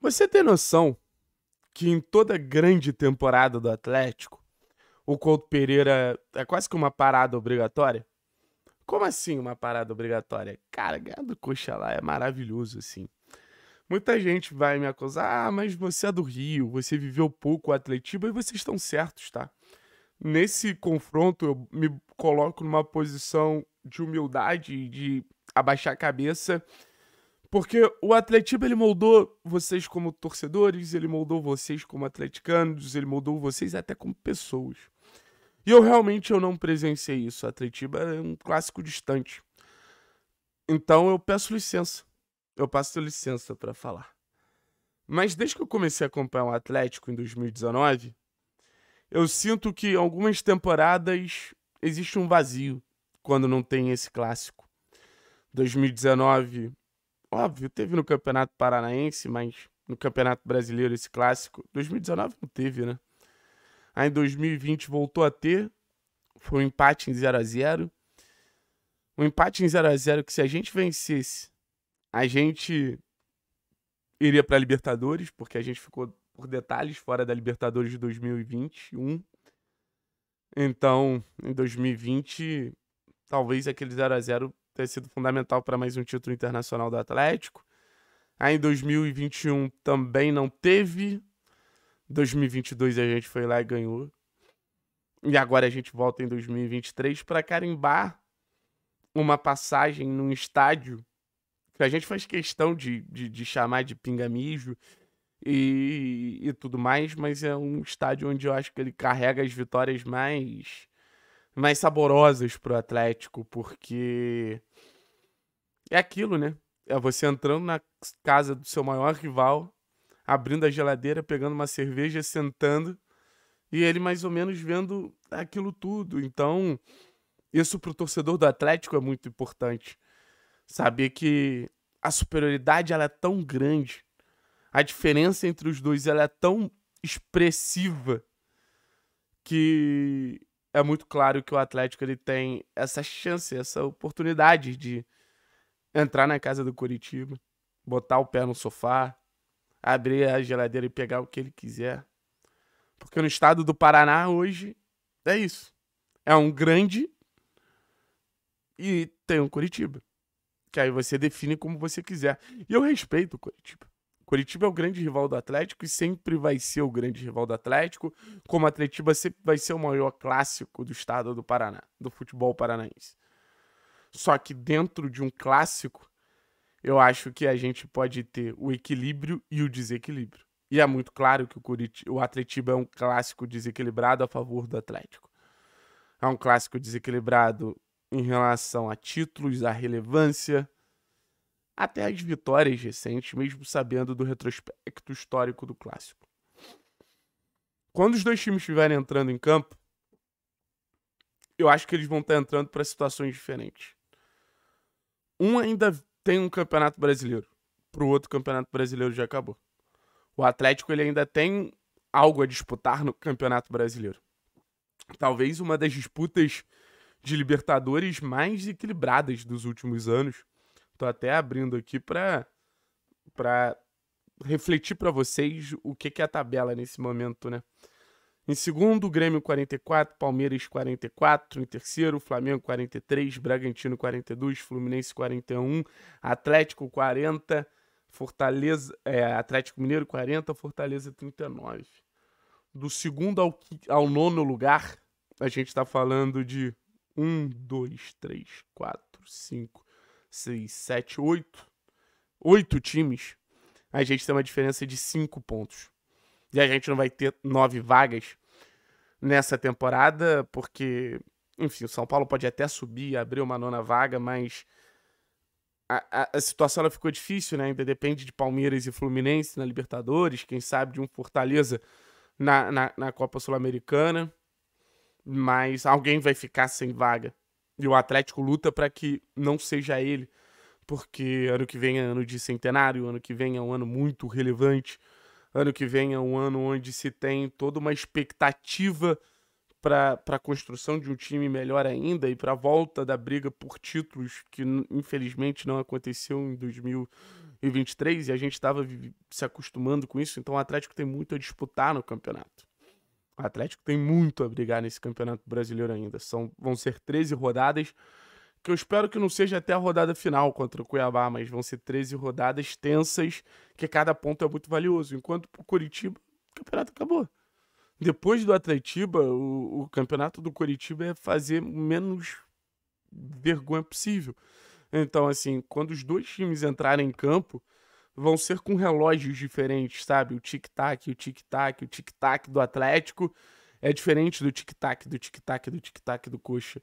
Você tem noção que em toda grande temporada do Atlético, o Couto Pereira é quase que uma parada obrigatória? Como assim uma parada obrigatória? Cara, ganhar do Coxa lá é maravilhoso, assim. Muita gente vai me acusar, ah, mas você é do Rio, você viveu pouco o Atletiba e vocês estão certos, tá? Nesse confronto eu me coloco numa posição de humildade, de abaixar a cabeça porque o Atletiba ele moldou vocês como torcedores, ele moldou vocês como atleticanos, ele moldou vocês até como pessoas. E eu realmente eu não presenciei isso. O Atletiba é um clássico distante. Então eu peço licença. Eu passo licença para falar. Mas desde que eu comecei a acompanhar o Atlético em 2019, eu sinto que algumas temporadas existe um vazio quando não tem esse clássico. 2019 Óbvio, teve no Campeonato Paranaense, mas no Campeonato Brasileiro esse clássico. 2019 não teve, né? Aí em 2020 voltou a ter. Foi um empate em 0 a 0 Um empate em 0 a 0 que se a gente vencesse, a gente iria para a Libertadores, porque a gente ficou por detalhes fora da Libertadores de 2021. Então, em 2020, talvez aquele 0 a 0 ter sido fundamental para mais um título internacional do Atlético. Aí em 2021 também não teve. 2022 a gente foi lá e ganhou. E agora a gente volta em 2023 para carimbar uma passagem num estádio que a gente faz questão de, de, de chamar de pingamijo e, e tudo mais, mas é um estádio onde eu acho que ele carrega as vitórias mais mais saborosas pro Atlético, porque é aquilo, né? É você entrando na casa do seu maior rival, abrindo a geladeira, pegando uma cerveja, sentando e ele mais ou menos vendo aquilo tudo. Então, isso pro torcedor do Atlético é muito importante. Saber que a superioridade ela é tão grande, a diferença entre os dois ela é tão expressiva que é muito claro que o Atlético ele tem essa chance, essa oportunidade de entrar na casa do Curitiba, botar o pé no sofá, abrir a geladeira e pegar o que ele quiser. Porque no estado do Paraná hoje é isso. É um grande e tem um Curitiba. Que aí você define como você quiser. E eu respeito o Curitiba. Curitiba é o grande rival do Atlético e sempre vai ser o grande rival do Atlético, como a Atletiba sempre vai ser o maior clássico do estado do Paraná, do futebol paranaense. Só que dentro de um clássico, eu acho que a gente pode ter o equilíbrio e o desequilíbrio. E é muito claro que o, Curitiba, o Atletiba é um clássico desequilibrado a favor do Atlético. É um clássico desequilibrado em relação a títulos, a relevância, até as vitórias recentes, mesmo sabendo do retrospecto histórico do clássico. Quando os dois times estiverem entrando em campo, eu acho que eles vão estar entrando para situações diferentes. Um ainda tem um campeonato brasileiro, para o outro campeonato brasileiro já acabou. O Atlético ele ainda tem algo a disputar no campeonato brasileiro. Talvez uma das disputas de Libertadores mais equilibradas dos últimos anos Tô até abrindo aqui para para refletir para vocês o que, que é a tabela nesse momento, né? Em segundo, Grêmio 44, Palmeiras 44. Em terceiro, Flamengo 43, Bragantino 42, Fluminense 41, Atlético 40, Fortaleza, é, Atlético Mineiro 40, Fortaleza 39. Do segundo ao, ao nono lugar, a gente está falando de 1, 2, 3, 4, 5, 6, 7, 8, 8 times, a gente tem uma diferença de 5 pontos. E a gente não vai ter 9 vagas nessa temporada, porque, enfim, o São Paulo pode até subir, abrir uma nona vaga, mas a, a, a, situação ela ficou difícil, né? Ainda depende de Palmeiras e Fluminense na Libertadores, quem sabe de um Fortaleza na, na, na Copa Sul-Americana. Mas alguém vai ficar sem vaga. E o Atlético luta para que não seja ele, porque ano que vem é ano de centenário, ano que vem é um ano muito relevante, ano que vem é um ano onde se tem toda uma expectativa para a construção de um time melhor ainda e para a volta da briga por títulos, que infelizmente não aconteceu em 2023 e a gente estava se acostumando com isso, então o Atlético tem muito a disputar no campeonato. O Atlético tem muito a brigar nesse Campeonato Brasileiro ainda. São, vão ser 13 rodadas, que eu espero que não seja até a rodada final contra o Cuiabá, mas vão ser 13 rodadas tensas, que cada ponto é muito valioso. Enquanto o Curitiba, o campeonato acabou. Depois do Atletiba, o, o campeonato do Curitiba é fazer menos vergonha possível. Então, assim, quando os dois times entrarem em campo, vão ser com relógios diferentes, sabe? O tic-tac, o tic-tac, o tic-tac do Atlético é diferente do tic-tac, do tic-tac, do tic-tac do Coxa.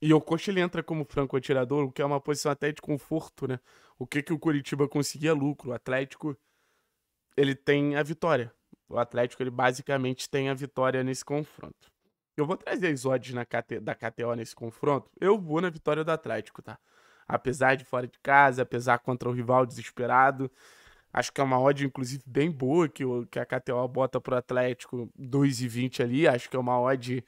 E o Coxa ele entra como franco atirador, o que é uma posição até de conforto, né? O que que o Curitiba conseguia lucro? O Atlético ele tem a vitória. O Atlético ele basicamente tem a vitória nesse confronto. Eu vou trazer as odds na KT, da KTO nesse confronto. Eu vou na vitória do Atlético, tá? apesar de fora de casa, apesar contra o rival desesperado. Acho que é uma odd, inclusive, bem boa que, o, que a KTO bota pro Atlético 2,20 ali. Acho que é uma odd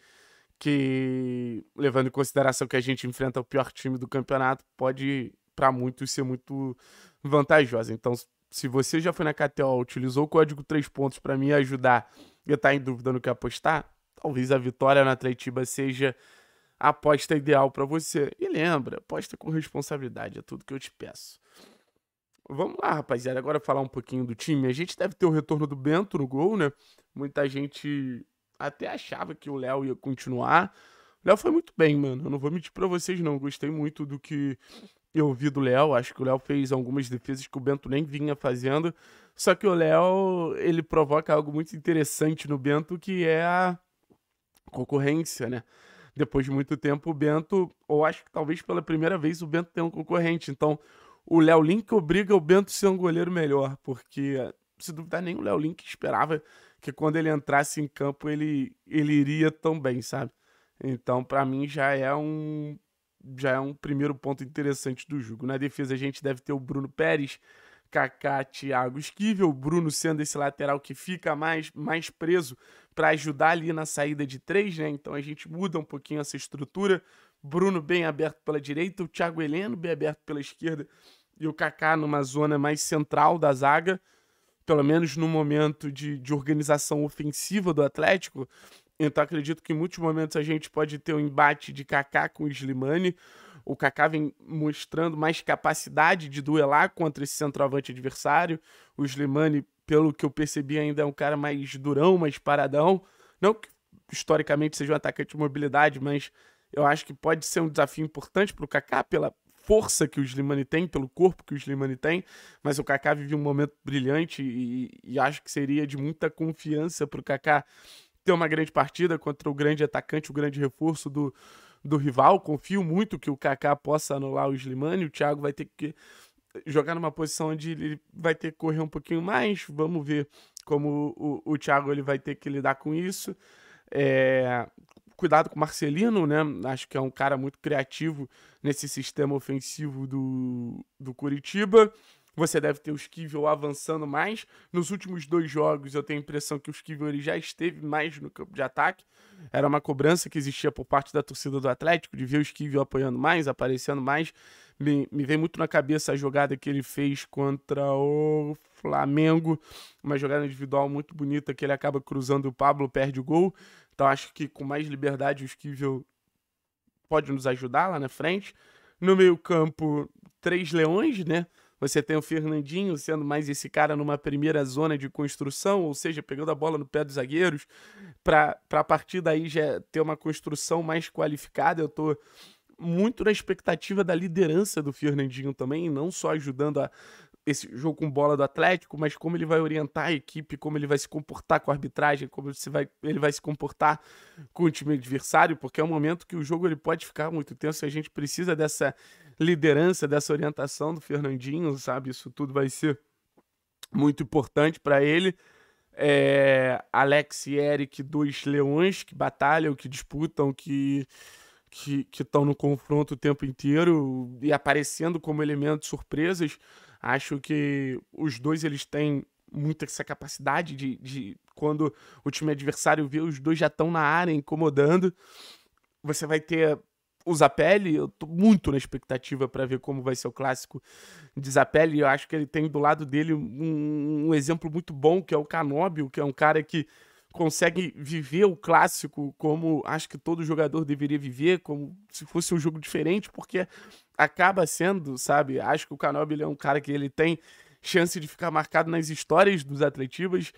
que, levando em consideração que a gente enfrenta o pior time do campeonato, pode, para muitos, ser muito vantajosa. Então, se você já foi na KTO, utilizou o código 3 pontos para me ajudar e está em dúvida no que apostar, talvez a vitória na Atletiba seja aposta ideal para você. E lembra, aposta com responsabilidade, é tudo que eu te peço. Vamos lá, rapaziada, agora falar um pouquinho do time. A gente deve ter o retorno do Bento no gol, né? Muita gente até achava que o Léo ia continuar. O Léo foi muito bem, mano. Eu não vou mentir para vocês, não. Gostei muito do que eu vi do Léo. Acho que o Léo fez algumas defesas que o Bento nem vinha fazendo. Só que o Léo, ele provoca algo muito interessante no Bento, que é a concorrência, né? depois de muito tempo, o Bento, ou acho que talvez pela primeira vez, o Bento tem um concorrente. Então, o Léo Link obriga o Bento a ser um goleiro melhor, porque, se duvidar, nem o Léo Link esperava que quando ele entrasse em campo ele, ele iria tão bem, sabe? Então, para mim, já é um já é um primeiro ponto interessante do jogo. Na defesa, a gente deve ter o Bruno Pérez, Kaká, Thiago Esquivel, Bruno sendo esse lateral que fica mais, mais preso para ajudar ali na saída de três, né? Então a gente muda um pouquinho essa estrutura. Bruno bem aberto pela direita, o Thiago Heleno bem aberto pela esquerda e o Kaká numa zona mais central da zaga, pelo menos no momento de, de organização ofensiva do Atlético. Então acredito que em muitos momentos a gente pode ter um embate de Kaká com o Slimani o Kaká vem mostrando mais capacidade de duelar contra esse centroavante adversário. O Slimani, pelo que eu percebi, ainda é um cara mais durão, mais paradão. Não que historicamente seja um atacante de mobilidade, mas eu acho que pode ser um desafio importante para o Kaká pela força que o Slimani tem, pelo corpo que o Slimani tem, mas o Kaká vive um momento brilhante e, e acho que seria de muita confiança para o Kaká ter uma grande partida contra o grande atacante, o grande reforço do, do rival. Confio muito que o Kaká possa anular o Slimani. O Thiago vai ter que jogar numa posição onde ele vai ter que correr um pouquinho mais. Vamos ver como o, o Thiago ele vai ter que lidar com isso. É, cuidado com o Marcelino, né? Acho que é um cara muito criativo nesse sistema ofensivo do, do Curitiba. Você deve ter o Skivell avançando mais. Nos últimos dois jogos, eu tenho a impressão que o Skivell ele já esteve mais no campo de ataque. Era uma cobrança que existia por parte da torcida do Atlético, de ver o Skivell apoiando mais, aparecendo mais. Me, me vem muito na cabeça a jogada que ele fez contra o Flamengo. Uma jogada individual muito bonita, que ele acaba cruzando o Pablo, perde o gol. Então acho que com mais liberdade o Skivell pode nos ajudar lá na frente. No meio campo, três leões, né? Você tem o Fernandinho sendo mais esse cara numa primeira zona de construção, ou seja, pegando a bola no pé dos zagueiros, para a partir daí já ter uma construção mais qualificada. Eu tô muito na expectativa da liderança do Fernandinho também, não só ajudando a esse jogo com bola do Atlético, mas como ele vai orientar a equipe, como ele vai se comportar com a arbitragem, como ele vai, ele vai se comportar com o time adversário, porque é um momento que o jogo ele pode ficar muito tenso e a gente precisa dessa liderança, dessa orientação do Fernandinho, sabe? Isso tudo vai ser muito importante para ele. É, Alex e Eric, dois leões que batalham, que disputam, que que estão no confronto o tempo inteiro e aparecendo como elementos surpresas. Acho que os dois eles têm muita essa capacidade de, de quando o time adversário vê os dois já estão na área incomodando. Você vai ter Zapelli. Eu tô muito na expectativa para ver como vai ser o clássico de Zapelli. Eu acho que ele tem do lado dele um, um exemplo muito bom, que é o Canóbio, que é um cara que consegue viver o clássico como acho que todo jogador deveria viver, como se fosse um jogo diferente, porque acaba sendo, sabe? Acho que o Canóbio é um cara que ele tem chance de ficar marcado nas histórias dos atletivas.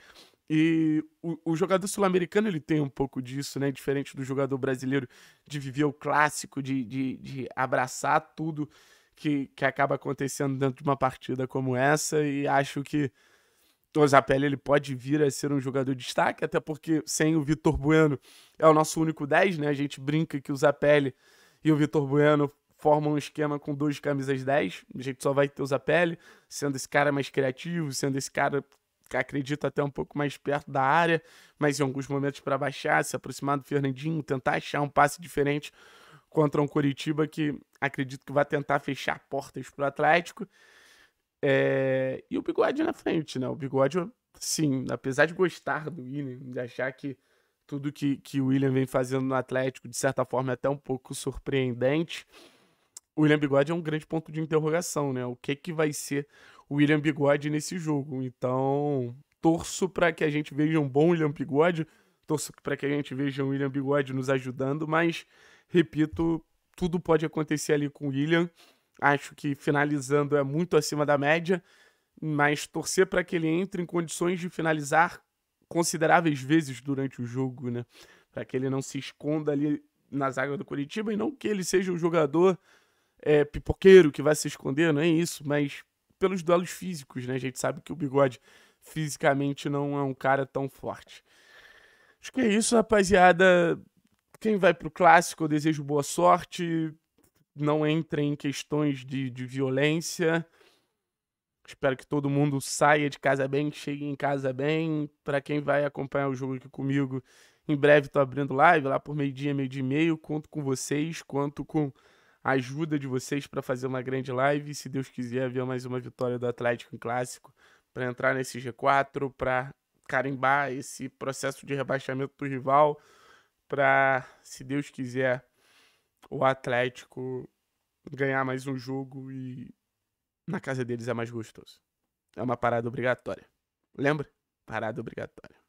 E o, o jogador sul-americano ele tem um pouco disso, né? Diferente do jogador brasileiro de viver o clássico, de, de, de abraçar tudo que, que acaba acontecendo dentro de uma partida como essa. E acho que o Zapelli ele pode vir a ser um jogador de destaque, até porque sem o Vitor Bueno é o nosso único 10, né? A gente brinca que o Zapelli e o Vitor Bueno formam um esquema com dois camisas 10. A gente só vai ter o Zapelli, sendo esse cara mais criativo, sendo esse cara acredito até um pouco mais perto da área, mas em alguns momentos para baixar, se aproximar do Fernandinho, tentar achar um passe diferente contra um Curitiba que acredito que vai tentar fechar portas para o Atlético. É... E o Bigode na frente, né? O Bigode, sim, apesar de gostar do William, de achar que tudo que, que o William vem fazendo no Atlético, de certa forma, é até um pouco surpreendente. O William Bigode é um grande ponto de interrogação, né? O que, que vai ser William Bigode nesse jogo. Então, torço para que a gente veja um bom William Bigode, torço para que a gente veja um William Bigode nos ajudando, mas, repito, tudo pode acontecer ali com o William. Acho que finalizando é muito acima da média, mas torcer para que ele entre em condições de finalizar consideráveis vezes durante o jogo, né? Para que ele não se esconda ali na zaga do Curitiba e não que ele seja um jogador é, pipoqueiro que vai se esconder, não é isso, mas pelos duelos físicos, né? A gente sabe que o Bigode fisicamente não é um cara tão forte. Acho que é isso, rapaziada. Quem vai pro clássico, eu desejo boa sorte. Não entrem em questões de, de violência. Espero que todo mundo saia de casa bem, chegue em casa bem. Para quem vai acompanhar o jogo aqui comigo, em breve estou abrindo live lá por meio-dia, meio-dia e meio. Conto com vocês, conto com a ajuda de vocês para fazer uma grande live. E, se Deus quiser, haver mais uma vitória do Atlético em Clássico para entrar nesse G4, para carimbar esse processo de rebaixamento do rival, para, se Deus quiser, o Atlético ganhar mais um jogo e na casa deles é mais gostoso. É uma parada obrigatória. Lembra? Parada obrigatória.